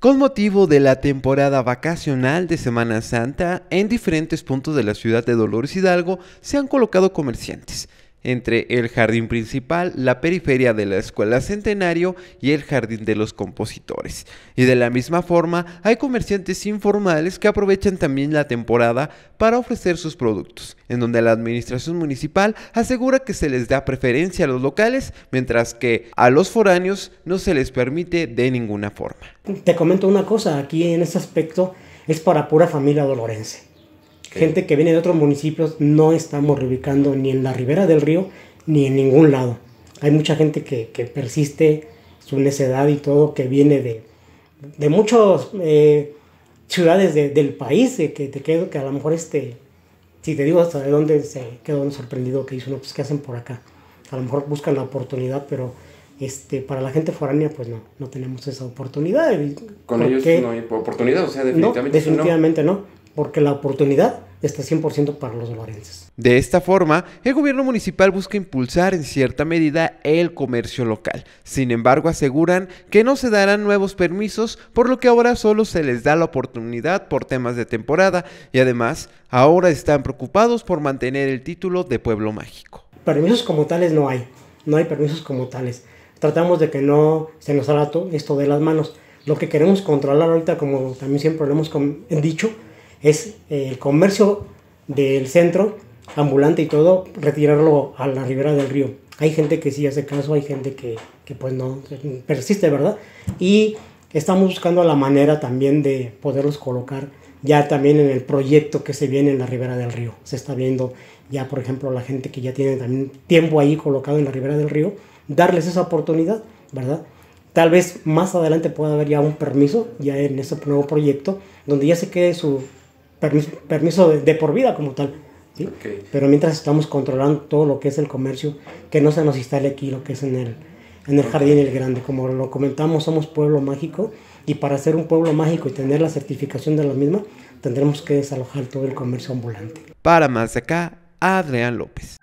Con motivo de la temporada vacacional de Semana Santa, en diferentes puntos de la ciudad de Dolores Hidalgo se han colocado comerciantes entre el jardín principal, la periferia de la Escuela Centenario y el jardín de los compositores. Y de la misma forma, hay comerciantes informales que aprovechan también la temporada para ofrecer sus productos, en donde la administración municipal asegura que se les da preferencia a los locales, mientras que a los foráneos no se les permite de ninguna forma. Te comento una cosa, aquí en este aspecto es para pura familia dolorense. Gente que viene de otros municipios no estamos reubicando ni en la ribera del río ni en ningún lado. Hay mucha gente que, persiste su necedad y todo que viene de, de muchas eh, ciudades del país, que te quedo que a lo mejor este, si te digo hasta de dónde se quedó sorprendido que hizo, no, pues qué hacen por acá. A lo mejor buscan la oportunidad, pero este, para la gente foránea, pues no, no tenemos esa oportunidad. Con ellos no hay oportunidad, o sea, definitivamente. No, definitivamente no porque la oportunidad está 100% para los dolorenses. De esta forma, el gobierno municipal busca impulsar en cierta medida el comercio local. Sin embargo, aseguran que no se darán nuevos permisos, por lo que ahora solo se les da la oportunidad por temas de temporada y además ahora están preocupados por mantener el título de pueblo mágico. Permisos como tales no hay, no hay permisos como tales. Tratamos de que no se nos haga esto de las manos. Lo que queremos controlar ahorita, como también siempre lo hemos dicho, es eh, el comercio del centro, ambulante y todo, retirarlo a la ribera del río. Hay gente que sí hace caso, hay gente que, pues no, persiste, ¿verdad? Y estamos buscando la manera también de poderlos colocar ya también en el proyecto que se viene en la ribera del río. Se está viendo ya, por ejemplo, la gente que ya tiene también tiempo ahí colocado en la ribera del río, darles esa oportunidad, ¿verdad? Tal vez más adelante pueda haber ya un permiso, ya en ese nuevo proyecto, donde ya se quede su, permiso, de, por vida como tal. Pero mientras estamos controlando todo lo que es el comercio, que no se nos instale aquí lo que es en el, en el Jardín El Grande. Como lo comentamos, somos pueblo mágico y para ser un pueblo mágico y tener la certificación de la misma, tendremos que desalojar todo el comercio ambulante. Para más acá, Adrián López.